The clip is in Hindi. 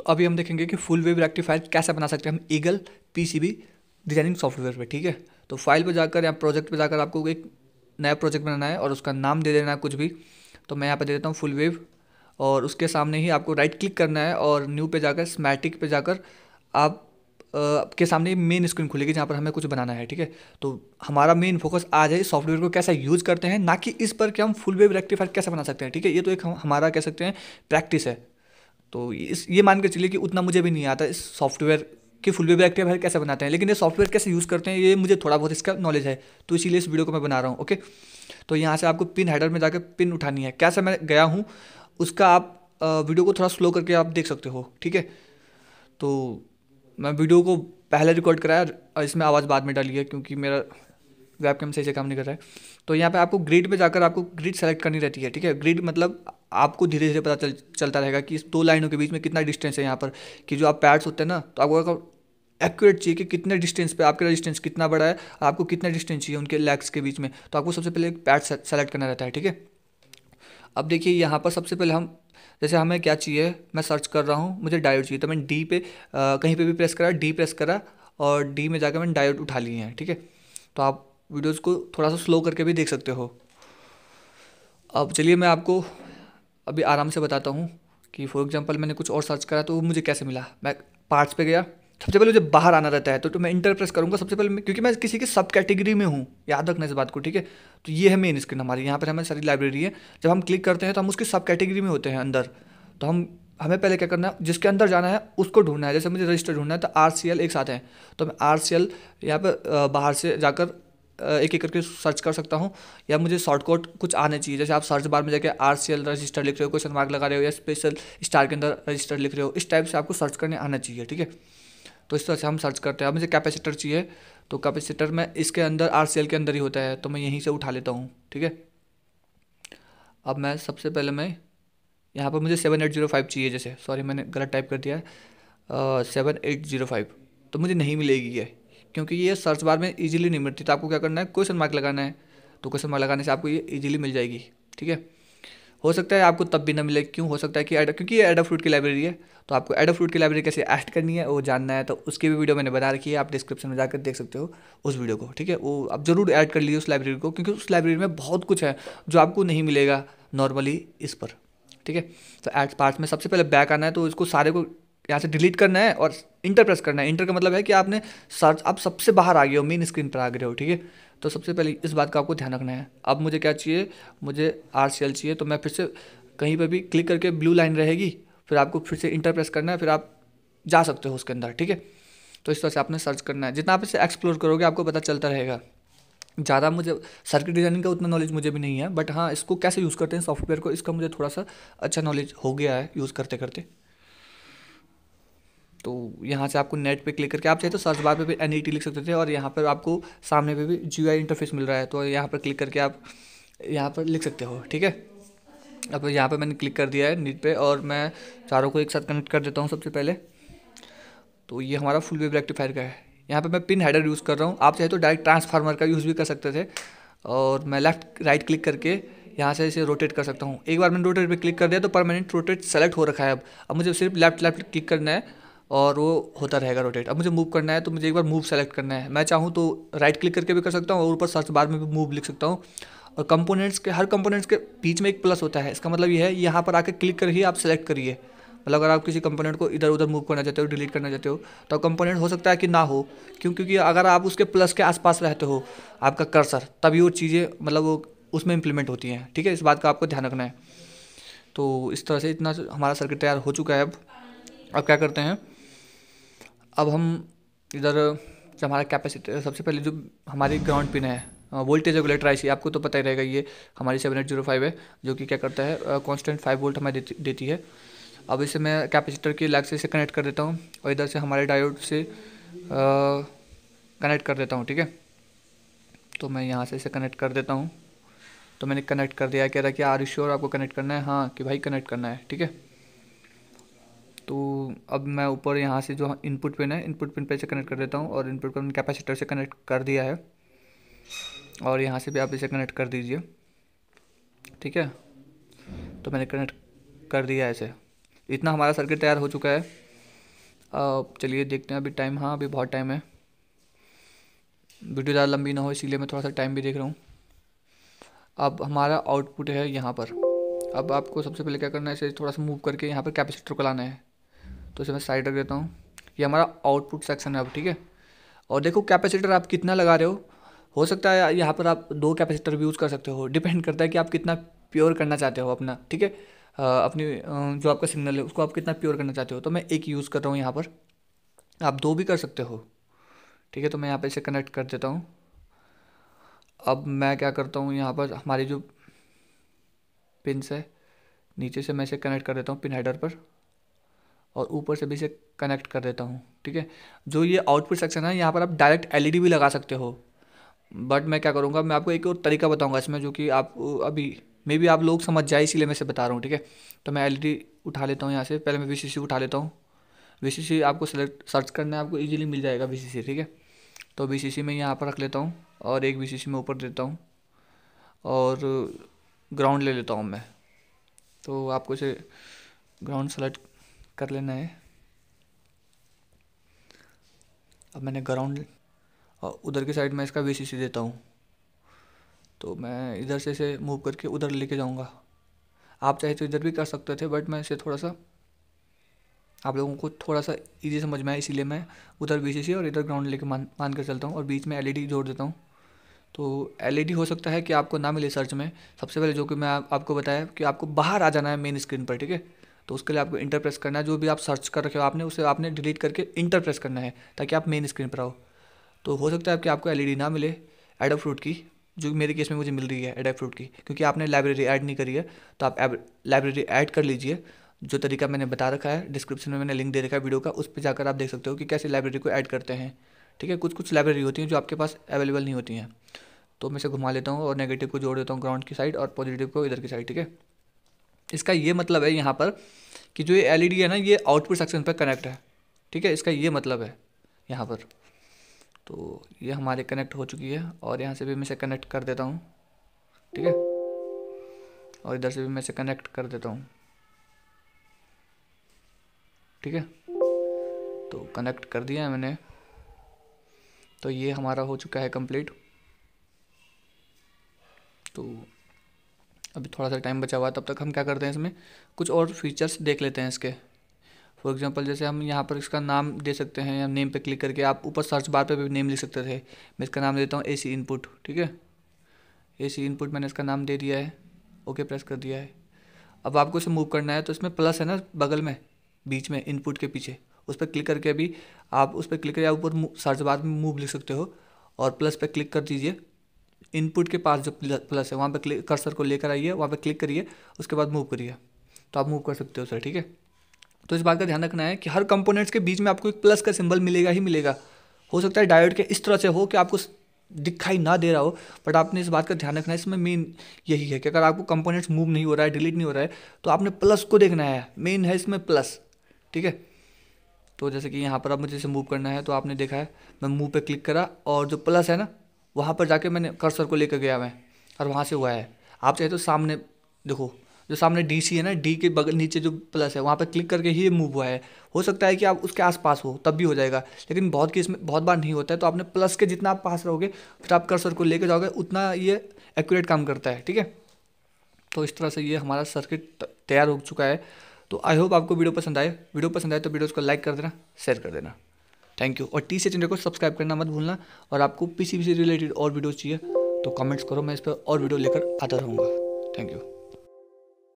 तो अभी हम देखेंगे कि फुल वेव रेक्टिफायर कैसे बना सकते हैं हम ईगल पीसीबी डिजाइनिंग सॉफ्टवेयर पे ठीक है तो फाइल पे जाकर या प्रोजेक्ट पे जाकर आपको एक नया प्रोजेक्ट बनाना है और उसका नाम दे देना है कुछ भी तो मैं यहाँ पे दे देता हूँ फुल वेव और उसके सामने ही आपको राइट क्लिक करना है और न्यू पे जाकर स्मैटिक पे जाकर आप के सामने मेन स्क्रीन खुलेगी जहाँ पर हमें कुछ बनाना है ठीक है तो हमारा मेन फोकस आज है सॉफ्टवेयर को कैसा यूज़ करते हैं ना कि इस पर कि हम फुल वेव रेक्टिफायर कैसे बना सकते हैं ठीक है ये तो एक हमारा कह सकते हैं प्रैक्टिस है तो इस ये मान के चलिए कि उतना मुझे भी नहीं आता इस सॉफ्टवेयर के फुल वेब एक्टिव कैसे बनाते हैं लेकिन ये सॉफ्टवेयर कैसे यूज़ करते हैं ये मुझे थोड़ा बहुत इसका नॉलेज है तो इसीलिए इस वीडियो को मैं बना रहा हूँ ओके तो यहाँ से आपको पिन हेडर में जाकर पिन उठानी है कैसे मैं गया हूँ उसका आप वीडियो को थोड़ा स्लो करके आप देख सकते हो ठीक है तो मैं वीडियो को पहले रिकॉर्ड कराया और इसमें आवाज़ बाद में डाली है क्योंकि मेरा वेब कैम सही से काम नहीं कर रहा है तो यहाँ पे आपको ग्रिड पे जाकर आपको ग्रिड सेलेक्ट करनी रहती है ठीक है ग्रिड मतलब आपको धीरे धीरे पता चल चलता रहेगा कि इस दो लाइनों के बीच में कितना डिस्टेंस है यहाँ पर कि जो आप पैड्स होते हैं ना तो आपको एक्यूरेट चाहिए कि कितने डिस्टेंस पे आपका डिस्टेंस कितना बड़ा है आपको कितना डिस्टेंस चाहिए उनके लेग्स के बीच में तो आपको सबसे पहले एक पैड सेलेक्ट करना रहता है ठीक है अब देखिए यहाँ पर सबसे पहले हम जैसे हमें क्या चाहिए मैं सर्च कर रहा हूँ मुझे डायोड चाहिए तो मैंने डी पे आ, कहीं पे भी प्रेस करा डी प्रेस करा और डी में जाकर मैंने डायोड उठा लिए हैं ठीक है थीके? तो आप वीडियोज़ को थोड़ा सा स्लो करके भी देख सकते हो अब चलिए मैं आपको अभी आराम से बताता हूँ कि फॉर एग्जाम्पल मैंने कुछ और सर्च करा तो वो मुझे कैसे मिला मैं पार्ट्स पे गया सबसे पहले मुझे बाहर आना रहता है तो, तो मैं इंटर प्रेस करूँगा सबसे पहले क्योंकि मैं किसी के सब कैटेगरी में हूँ याद रखना इस बात को ठीक है तो ये है मेन स्क्रीन हमारी यहाँ पर हमारी सारी लाइब्रेरी है जब हम क्लिक करते हैं तो हम उसकी सब कैटेगरी में होते हैं अंदर तो हम हमें पहले क्या करना है जिसके अंदर जाना है उसको ढूंढना है जैसे मुझे रजिस्टर ढूंढना है तो आर एक साथ है तो मैं आर सी यहाँ पर बाहर से जाकर एक एक करके सर्च कर सकता हूँ या मुझे शॉर्टकट कुछ आने चाहिए जैसे आप सर्च बार में जाकर आर सी एल रजिस्टर लिख रहे हो क्वेश्चन मार्क लगा रहे हो या स्पेशल स्टार के अंदर रजिस्टर लिख रहे हो इस टाइप से आपको सर्च करने आना चाहिए ठीक है तो इस तरह से हम सर्च करते हैं अब मुझे कैपेसिटर चाहिए तो कैपेसिटर में इसके अंदर आर सी एल के अंदर ही होता है तो मैं यहीं से उठा लेता हूँ ठीक है अब मैं सबसे पहले मैं यहाँ पर मुझे सेवन एट जीरो फाइव चाहिए जैसे सॉरी मैंने गलत टाइप कर दिया है सेवन एट जीरो फाइव तो मुझे नहीं मिलेगी ये क्योंकि ये सर्च बार में ईजिली नहीं मिलती तो आपको क्या करना है क्वेश्चन मार्क लगाना है तो क्वेश्चन मार्क लगाने से आपको ये इजीली मिल जाएगी ठीक है हो सकता है आपको तब भी ना मिले क्यों हो सकता है कि एड क्योंकि ये एडा फ्रूट की लाइब्रेरी है तो आपको एडा फ्रूट की लाइब्रेरी कैसे ऐड करनी है वो जानना है तो उसकी भी वीडियो मैंने बना रखी है आप डिस्क्रिप्शन में जाकर देख सकते हो उस वीडियो को ठीक है वो आप ज़रूर ऐड कर लीजिए उस लाइब्रेरी को क्योंकि उस लाइब्रेरी में बहुत कुछ है जो आपको नहीं मिलेगा नॉर्मली इस पर ठीक है तो एड पार्ट में सबसे पहले बैक आना है तो इसको सारे को यहाँ से डिलीट करना है और इंटर प्रेस करना है इंटर का मतलब है कि आपने सर्च आप सबसे बाहर आ गए हो मेन स्क्रीन पर आ गए हो ठीक है तो सबसे पहले इस बात का आपको ध्यान रखना है अब मुझे क्या चाहिए मुझे आर चाहिए तो मैं फिर से कहीं पर भी क्लिक करके ब्लू लाइन रहेगी फिर आपको फिर से इंटर प्रेस करना है फिर आप जा सकते हो उसके अंदर ठीक है तो इस तरह से आपने सर्च करना है जितना आप इसे एक्सप्लोर करोगे आपको पता चलता रहेगा ज़्यादा मुझे सर्किट डिज़ाइनिंग का उतना नॉलेज मुझे भी नहीं है बट हाँ इसको कैसे यूज़ करते हैं सॉफ्टवेयर को इसका मुझे थोड़ा सा अच्छा नॉलेज हो गया है यूज़ करते करते तो यहाँ से आपको नेट पे क्लिक करके आप चाहे तो सर्च बार पे भी एन e लिख सकते थे और यहाँ पर आपको सामने पे भी जी इंटरफेस मिल रहा है तो यहाँ पर क्लिक करके आप यहाँ पर लिख सकते हो ठीक है अब यहाँ पर मैंने क्लिक कर दिया है नीट पे और मैं चारों को एक साथ कनेक्ट कर देता हूँ सबसे पहले तो ये हमारा फुल वेब रेक्टिफायर का है यहाँ पर मैं पिन हैडर यूज़ कर रहा हूँ आप चाहे तो डायरेक्ट ट्रांसफार्मर का यूज़ भी कर सकते थे और मैं लेफ्ट राइट क्लिक करके यहाँ से इसे रोटेट कर सकता हूँ एक बार मैंने रोटेट पे क्लिक कर दिया तो परमानेंट रोटेट सेलेक्ट हो रखा है अब अब मुझे सिर्फ लेफ्ट लेफ्ट क्लिक करना है और वो होता रहेगा रोटेट अब मुझे मूव करना है तो मुझे एक बार मूव सेलेक्ट करना है मैं चाहूँ तो राइट क्लिक करके भी कर सकता हूँ और ऊपर सर्च बार में भी मूव लिख सकता हूँ और कंपोनेंट्स के हर कंपोनेंट्स के बीच में एक प्लस होता है इसका मतलब ये है यहाँ पर आकर क्लिक करिए आप सेलेक्ट करिए मतलब अगर आप किसी कंपोनेंट को इधर उधर मूव करना चाहते हो डिलीट करना चाहते हो तो कंपोनेंट हो सकता है कि ना हो क्यों क्योंकि अगर आप उसके प्लस के आसपास रहते हो आपका कर्सर तभी वो चीज़ें मतलब वो उसमें इंप्लीमेंट होती हैं ठीक है इस बात का आपको ध्यान रखना है तो इस तरह से इतना हमारा सर्किट तैयार हो चुका है अब अब क्या करते हैं अब हम इधर जो हमारा कैपेसिटी सबसे पहले जो हमारी ग्राउंड पिन है वोल्टेज रेगुलेटर आई आपको तो पता ही रहेगा ये हमारी सेवन एट जीरो फाइव है जो कि क्या करता है कांस्टेंट फाइव वोल्ट हमें देती, देती है अब इसे मैं कैपेसिटर की लैग से इसे कनेक्ट कर देता हूँ और इधर से हमारे डायोड से कनेक्ट कर देता हूँ ठीक है तो मैं यहाँ से इसे कनेक्ट कर देता हूँ तो मैंने कनेक्ट कर दिया कह रहा कि आर श्योर आपको कनेक्ट करना है हाँ कि भाई कनेक्ट करना है ठीक है तो अब मैं ऊपर यहाँ से जो इनपुट पिन है इनपुट पिन पे से कनेक्ट कर देता हूँ और इनपुट पिन कैपेसिटर से कनेक्ट कर दिया है और यहाँ से भी आप इसे कनेक्ट कर दीजिए ठीक है तो मैंने कनेक्ट कर दिया है इसे इतना हमारा सर्किट तैयार हो चुका है चलिए देखते हैं अभी टाइम हाँ अभी बहुत टाइम है वीडियो ज़्यादा लंबी ना हो इसीलिए मैं थोड़ा सा टाइम भी देख रहा हूँ अब हमारा आउटपुट है यहाँ पर अब आपको सबसे पहले क्या करना है इसे थोड़ा सा मूव करके यहाँ पर कैपेसिटर को लाना है तो इसे मैं साइड रख देता हूँ ये हमारा आउटपुट सेक्शन है अब ठीक है और देखो कैपेसिटर आप कितना लगा रहे हो हो सकता है यहाँ पर आप दो कैपेसिटर भी यूज़ कर सकते हो डिपेंड करता है कि आप कितना प्योर करना चाहते हो अपना ठीक है अपनी जो आपका सिग्नल है उसको आप कितना प्योर करना चाहते हो तो मैं एक यूज़ कर रहा हूँ यहाँ पर आप दो भी कर सकते हो ठीक है तो मैं यहाँ पर इसे कनेक्ट कर देता हूँ अब मैं क्या करता हूँ यहाँ पर हमारी जो पिन है नीचे से मैं इसे कनेक्ट कर देता हूँ पिन हेडर पर और ऊपर से भी इसे कनेक्ट कर देता हूँ ठीक है जो ये आउटपुट सेक्शन है यहाँ पर आप डायरेक्ट एलईडी भी लगा सकते हो बट मैं क्या करूँगा मैं आपको एक और तरीका बताऊँगा इसमें जो कि आप अभी मे बी आप लोग समझ जाए इसीलिए मैं इसे बता रहा हूँ ठीक है तो मैं एल उठा लेता हूँ यहाँ से पहले मैं वी उठा लेता हूँ वी आपको सेलेक्ट सर्च करना है आपको ईजिली मिल जाएगा वी ठीक है तो वी मैं यहाँ पर रख लेता हूँ और एक वी में ऊपर देता हूँ और ग्राउंड ले लेता हूँ मैं तो आपको इसे ग्राउंड सेलेक्ट कर लेना है अब मैंने ग्राउंड और उधर की साइड में इसका वी देता हूँ तो मैं इधर से इसे मूव करके उधर लेके जाऊँगा आप चाहे तो इधर भी कर सकते थे बट मैं इसे थोड़ा सा आप लोगों को थोड़ा सा इजी समझ में आए इसीलिए मैं उधर बी और इधर ग्राउंड लेके मान मान कर चलता हूँ और बीच में एल e जोड़ देता हूँ तो एल e हो सकता है कि आपको ना मिले सर्च में सबसे पहले जो कि मैं आप, आपको बताया कि आपको बाहर आ जाना है मेन स्क्रीन पर ठीक है तो उसके लिए आपको इंटर प्रेस करना है जो भी आप सर्च कर रखे हो आपने उसे आपने डिलीट करके इंटर प्रेस करना है ताकि आप मेन स्क्रीन पर आओ तो हो सकता है कि आपको एल e ना मिले फ्रूट की जो मेरे केस में मुझे मिल रही है फ्रूट की क्योंकि आपने लाइब्रेरी ऐड नहीं करी है तो आप लाइब्रेरी ऐड कर लीजिए जो तरीका मैंने बता रखा है डिस्क्रिप्शन में मैंने लिंक दे रखा है वीडियो का उस पर जाकर आप देख सकते हो कि कैसे लाइब्रेरी को ऐड करते हैं ठीक है कुछ कुछ लाइब्रेरी होती हैं जो आपके पास अवेलेबल नहीं होती हैं तो मैं इसे घुमा लेता हूँ और नेगेटिव को जोड़ देता हूँ ग्राउंड की साइड और पॉजिटिव को इधर की साइड ठीक है इसका ये मतलब है यहाँ पर कि जो ये एल e है ना ये आउटपुट सेक्शन पर कनेक्ट है ठीक है इसका ये मतलब है यहाँ पर तो ये हमारे कनेक्ट हो चुकी है और यहाँ से भी मैं इसे कनेक्ट कर देता हूँ ठीक है और इधर से भी मैं इसे कनेक्ट कर देता हूँ ठीक है तो कनेक्ट कर दिया है मैंने तो ये हमारा हो चुका है कंप्लीट तो अभी थोड़ा सा टाइम बचा हुआ है तब तक हम क्या करते हैं इसमें कुछ और फीचर्स देख लेते हैं इसके फॉर एग्जांपल जैसे हम यहाँ पर इसका नाम दे सकते हैं या नेम पे क्लिक करके आप ऊपर सर्च बार पे भी नेम लिख सकते थे मैं इसका नाम देता हूँ ए सी इनपुट ठीक है ए सी इनपुट मैंने इसका नाम दे दिया है ओके प्रेस कर दिया है अब आपको इसे मूव करना है तो इसमें प्लस है ना बगल में बीच में इनपुट के पीछे उस पर क्लिक करके भी आप उस पर क्लिक करके ऊपर सर्च बार में मूव लिख सकते हो और प्लस पर क्लिक कर दीजिए इनपुट के पास जो प्लस है वहाँ पर कर्सर को लेकर आइए वहाँ पर क्लिक करिए उसके बाद मूव करिए तो आप मूव कर सकते हो सर ठीक है तो इस बात का ध्यान रखना है कि हर कंपोनेंट्स के बीच में आपको एक प्लस का सिंबल मिलेगा ही मिलेगा हो सकता है डायोड के इस तरह से हो कि आपको दिखाई ना दे रहा हो बट आपने इस बात का ध्यान रखना है इसमें मेन यही है कि अगर आपको कंपोनेंट्स मूव नहीं हो रहा है डिलीट नहीं हो रहा है तो आपने प्लस को देखना है मेन है इसमें प्लस ठीक है तो जैसे कि यहाँ पर अब मुझे इसे मूव करना है तो आपने देखा है मैं मूव पे क्लिक करा और जो प्लस है ना वहाँ पर जाके मैंने कर्सर को लेकर गया मैं और वहाँ से हुआ है आप चाहे तो सामने देखो जो सामने डी सी है ना डी के बगल नीचे जो प्लस है वहाँ पर क्लिक करके ही मूव हुआ है हो सकता है कि आप उसके आसपास हो तब भी हो जाएगा लेकिन बहुत केस में बहुत बार नहीं होता है तो आपने प्लस के जितना आप पास रहोगे फिर आप कर्सर को लेकर जाओगे उतना ये एक्यूरेट काम करता है ठीक है तो इस तरह से ये हमारा सर्किट तैयार हो चुका है तो आई होप आपको वीडियो पसंद आए वीडियो पसंद आए तो वीडियो को लाइक कर देना शेयर कर देना थैंक यू और टी सी चैनल को सब्सक्राइब करना मत भूलना और आपको पी से रिलेटेड और वीडियो चाहिए तो कमेंट्स करो मैं इस पर और वीडियो लेकर आता रहूँगा थैंक यू